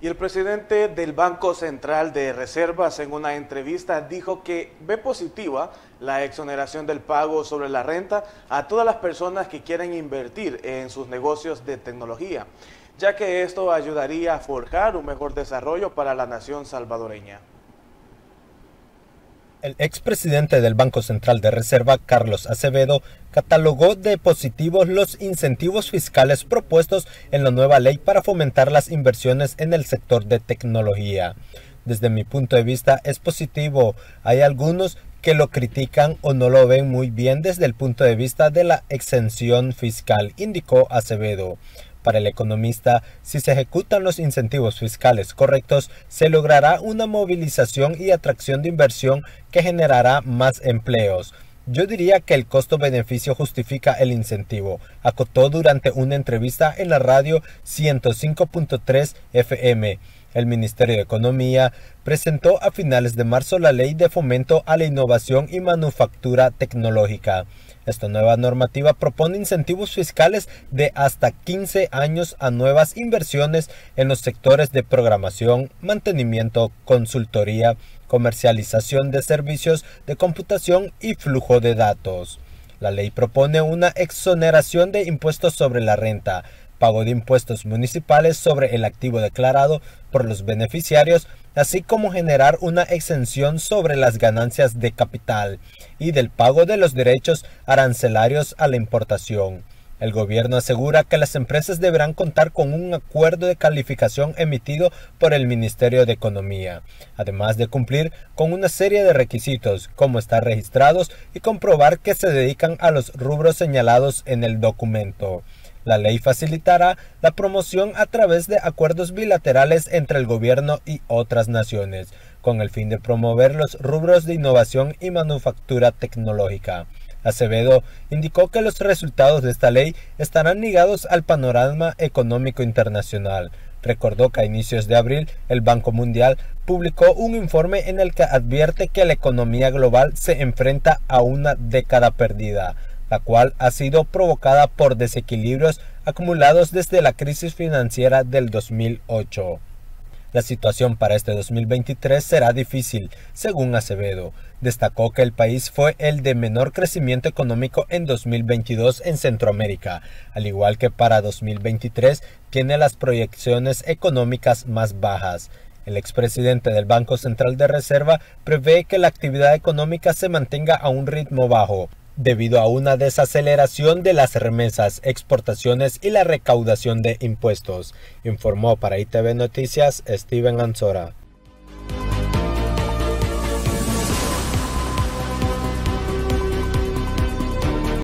Y el presidente del Banco Central de Reservas en una entrevista dijo que ve positiva la exoneración del pago sobre la renta a todas las personas que quieren invertir en sus negocios de tecnología, ya que esto ayudaría a forjar un mejor desarrollo para la nación salvadoreña. El expresidente del Banco Central de Reserva, Carlos Acevedo, catalogó de positivos los incentivos fiscales propuestos en la nueva ley para fomentar las inversiones en el sector de tecnología. Desde mi punto de vista es positivo. Hay algunos que lo critican o no lo ven muy bien desde el punto de vista de la exención fiscal, indicó Acevedo. Para el economista, si se ejecutan los incentivos fiscales correctos, se logrará una movilización y atracción de inversión que generará más empleos. Yo diría que el costo-beneficio justifica el incentivo, acotó durante una entrevista en la radio 105.3 FM. El Ministerio de Economía presentó a finales de marzo la Ley de Fomento a la Innovación y Manufactura Tecnológica. Esta nueva normativa propone incentivos fiscales de hasta 15 años a nuevas inversiones en los sectores de programación, mantenimiento, consultoría, comercialización de servicios de computación y flujo de datos. La ley propone una exoneración de impuestos sobre la renta, pago de impuestos municipales sobre el activo declarado por los beneficiarios, así como generar una exención sobre las ganancias de capital y del pago de los derechos arancelarios a la importación. El gobierno asegura que las empresas deberán contar con un acuerdo de calificación emitido por el Ministerio de Economía, además de cumplir con una serie de requisitos, como estar registrados y comprobar que se dedican a los rubros señalados en el documento. La ley facilitará la promoción a través de acuerdos bilaterales entre el gobierno y otras naciones, con el fin de promover los rubros de innovación y manufactura tecnológica. Acevedo indicó que los resultados de esta ley estarán ligados al panorama económico internacional. Recordó que a inicios de abril el Banco Mundial publicó un informe en el que advierte que la economía global se enfrenta a una década perdida la cual ha sido provocada por desequilibrios acumulados desde la crisis financiera del 2008. La situación para este 2023 será difícil, según Acevedo. Destacó que el país fue el de menor crecimiento económico en 2022 en Centroamérica, al igual que para 2023 tiene las proyecciones económicas más bajas. El expresidente del Banco Central de Reserva prevé que la actividad económica se mantenga a un ritmo bajo, debido a una desaceleración de las remesas, exportaciones y la recaudación de impuestos, informó para ITV Noticias Steven Ansora.